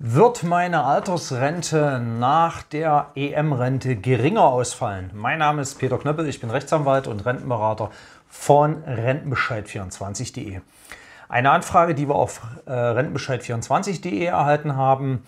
Wird meine Altersrente nach der EM-Rente geringer ausfallen? Mein Name ist Peter Knöppel, ich bin Rechtsanwalt und Rentenberater von Rentenbescheid24.de. Eine Anfrage, die wir auf äh, Rentenbescheid24.de erhalten haben.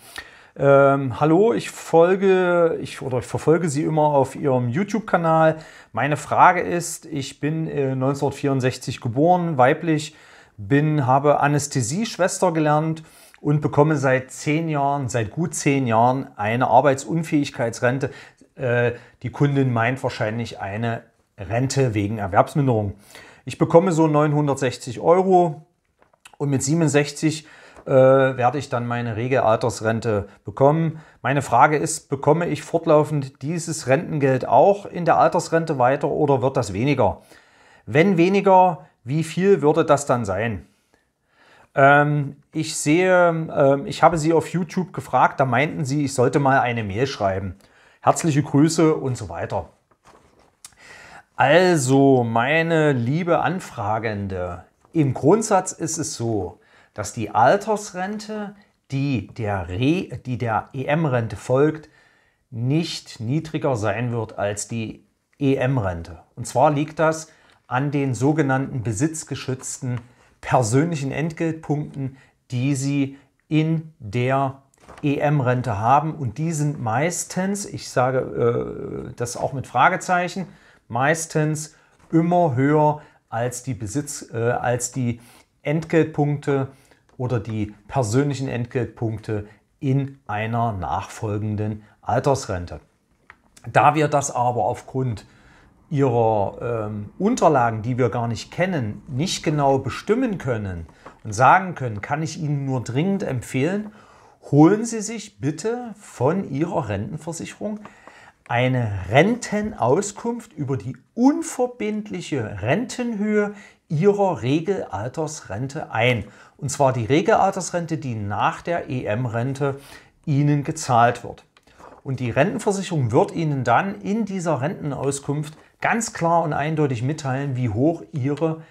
Ähm, hallo, ich folge ich, oder ich verfolge Sie immer auf Ihrem YouTube-Kanal. Meine Frage ist, ich bin äh, 1964 geboren, weiblich, bin, habe Anästhesieschwester gelernt und bekomme seit zehn Jahren, seit gut zehn Jahren eine Arbeitsunfähigkeitsrente. Äh, die Kundin meint wahrscheinlich eine Rente wegen Erwerbsminderung. Ich bekomme so 960 Euro und mit 67 äh, werde ich dann meine Regelaltersrente bekommen. Meine Frage ist, bekomme ich fortlaufend dieses Rentengeld auch in der Altersrente weiter oder wird das weniger? Wenn weniger, wie viel würde das dann sein? Ähm, ich sehe, ähm, ich habe sie auf YouTube gefragt, da meinten sie, ich sollte mal eine Mail schreiben. Herzliche Grüße und so weiter. Also, meine liebe Anfragende, im Grundsatz ist es so, dass die Altersrente, die der, Re, die der EM-Rente folgt, nicht niedriger sein wird als die EM-Rente. Und zwar liegt das an den sogenannten besitzgeschützten persönlichen Entgeltpunkten, die sie in der EM-Rente haben. Und die sind meistens, ich sage äh, das auch mit Fragezeichen, meistens immer höher als die Besitz, äh, als die Entgeltpunkte oder die persönlichen Entgeltpunkte in einer nachfolgenden Altersrente. Da wir das aber aufgrund ihrer ähm, Unterlagen, die wir gar nicht kennen, nicht genau bestimmen können und sagen können, kann ich Ihnen nur dringend empfehlen, holen Sie sich bitte von Ihrer Rentenversicherung eine Rentenauskunft über die unverbindliche Rentenhöhe Ihrer Regelaltersrente ein. Und zwar die Regelaltersrente, die nach der EM-Rente Ihnen gezahlt wird. Und die Rentenversicherung wird Ihnen dann in dieser Rentenauskunft ganz klar und eindeutig mitteilen, wie hoch ihre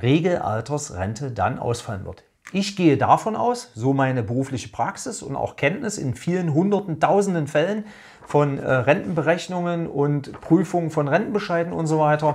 Regelaltersrente dann ausfallen wird. Ich gehe davon aus, so meine berufliche Praxis und auch Kenntnis in vielen hunderten, tausenden Fällen von äh, Rentenberechnungen und Prüfungen von Rentenbescheiden und so weiter,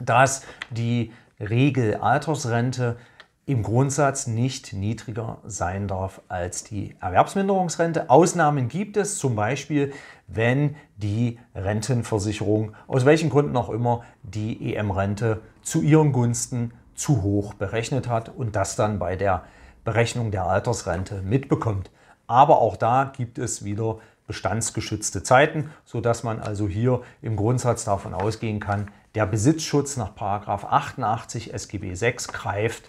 dass die Regelaltersrente im Grundsatz nicht niedriger sein darf als die Erwerbsminderungsrente. Ausnahmen gibt es zum Beispiel, wenn die Rentenversicherung, aus welchen Gründen auch immer, die EM-Rente zu ihren Gunsten zu hoch berechnet hat und das dann bei der Berechnung der Altersrente mitbekommt. Aber auch da gibt es wieder bestandsgeschützte Zeiten, sodass man also hier im Grundsatz davon ausgehen kann, der Besitzschutz nach 88 SGB 6 greift